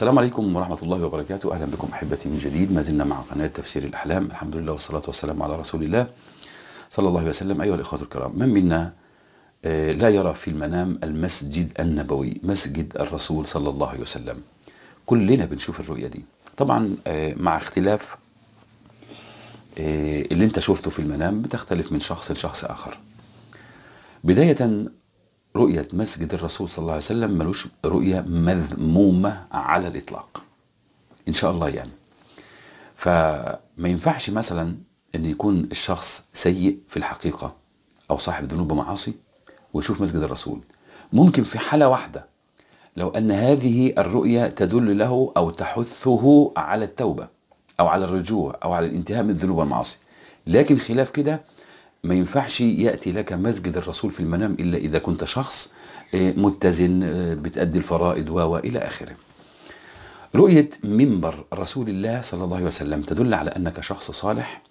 السلام عليكم ورحمة الله وبركاته أهلا بكم أحبتي من جديد ما زلنا مع قناة تفسير الأحلام الحمد لله والصلاة والسلام على رسول الله صلى الله عليه وسلم أيها الإخوة الكرام من منا آه، لا يرى في المنام المسجد النبوي مسجد الرسول صلى الله عليه وسلم كلنا بنشوف الرؤية دي طبعا آه، مع اختلاف آه، اللي انت شفته في المنام بتختلف من شخص لشخص آخر بداية رؤية مسجد الرسول صلى الله عليه وسلم ملوش رؤية مذمومة على الإطلاق إن شاء الله يعني فما ينفعش مثلا أن يكون الشخص سيء في الحقيقة أو صاحب ذنوب ومعاصي ويشوف مسجد الرسول ممكن في حالة واحدة لو أن هذه الرؤية تدل له أو تحثه على التوبة أو على الرجوع أو على الانتهاء من الذنوب والمعاصي لكن خلاف كده ما ينفعش يأتي لك مسجد الرسول في المنام إلا إذا كنت شخص آه، متزن آه، بتأدي الفرائض وإلى آخره رؤية منبر رسول الله صلى الله عليه وسلم تدل على أنك شخص صالح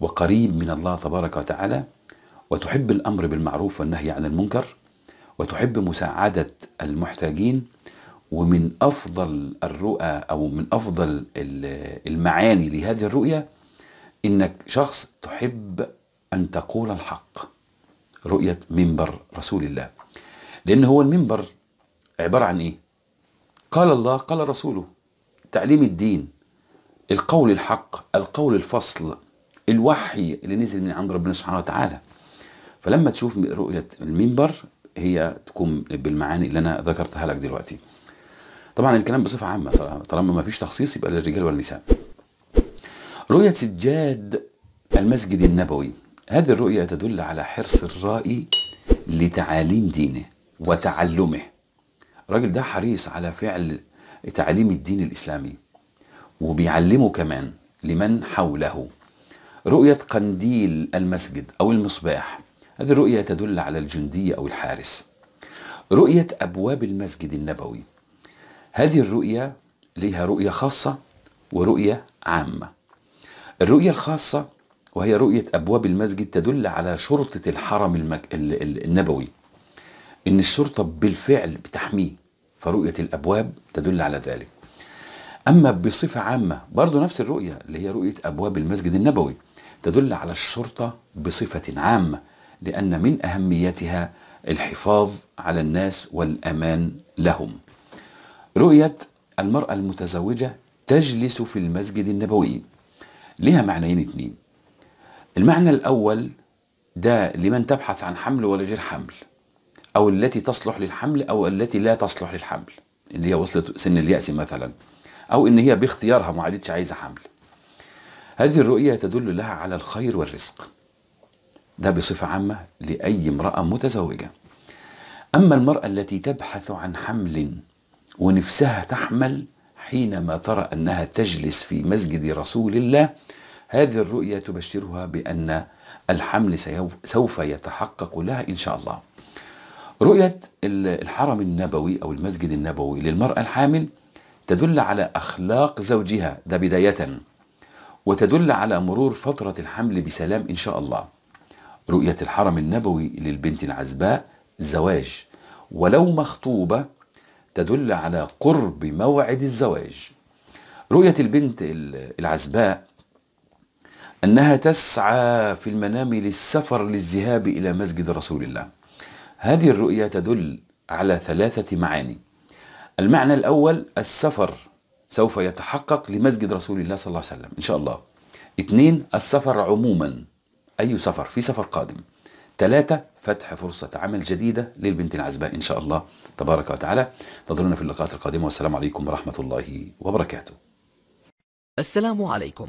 وقريب من الله تبارك وتعالى وتحب الأمر بالمعروف والنهي عن المنكر وتحب مساعدة المحتاجين ومن أفضل الرؤى أو من أفضل المعاني لهذه الرؤية إنك شخص تحب أن تقول الحق رؤية منبر رسول الله لأن هو المنبر عبارة عن إيه قال الله قال رسوله تعليم الدين القول الحق القول الفصل الوحي اللي نزل من عند ربنا سبحانه وتعالى فلما تشوف رؤية المنبر هي تكون بالمعاني اللي أنا ذكرتها لك دلوقتي طبعا الكلام بصفة عامة طالما ما فيش تخصيص يبقى للرجال والنساء رؤية سجاد المسجد النبوي هذه الرؤية تدل على حرص الرائي لتعاليم دينه وتعلمه الراجل ده حريص على فعل تعليم الدين الإسلامي وبيعلمه كمان لمن حوله رؤية قنديل المسجد أو المصباح هذه الرؤية تدل على الجندي أو الحارس رؤية أبواب المسجد النبوي هذه الرؤية لها رؤية خاصة ورؤية عامة الرؤية الخاصة وهي رؤية أبواب المسجد تدل على شرطة الحرم المك... النبوي إن الشرطة بالفعل بتحميه فرؤية الأبواب تدل على ذلك أما بصفة عامة برضو نفس الرؤية اللي هي رؤية أبواب المسجد النبوي تدل على الشرطة بصفة عامة لأن من أهميتها الحفاظ على الناس والأمان لهم رؤية المرأة المتزوجة تجلس في المسجد النبوي لها معنيين اثنين المعنى الأول ده لمن تبحث عن حمل ولا غير حمل أو التي تصلح للحمل أو التي لا تصلح للحمل اللي هي وصلت سن اليأس مثلا أو إن هي باختيارها ما عادتش عايزة حمل هذه الرؤية تدل لها على الخير والرزق ده بصفة عامة لأي امرأة متزوجة أما المرأة التي تبحث عن حمل ونفسها تحمل حينما ترى أنها تجلس في مسجد رسول الله هذه الرؤية تبشرها بأن الحمل سوف يتحقق لها إن شاء الله رؤية الحرم النبوي أو المسجد النبوي للمرأة الحامل تدل على أخلاق زوجها ده بداية وتدل على مرور فترة الحمل بسلام إن شاء الله رؤية الحرم النبوي للبنت العزباء زواج ولو مخطوبة تدل على قرب موعد الزواج رؤية البنت العزباء أنها تسعى في المنام للسفر للذهاب إلى مسجد رسول الله هذه الرؤية تدل على ثلاثة معاني المعنى الأول السفر سوف يتحقق لمسجد رسول الله صلى الله عليه وسلم إن شاء الله اثنين السفر عموما أي سفر في سفر قادم ثلاثة فتح فرصة عمل جديدة للبنت العزباء إن شاء الله تبارك وتعالى تظلنا في اللقاءات القادمة والسلام عليكم ورحمة الله وبركاته السلام عليكم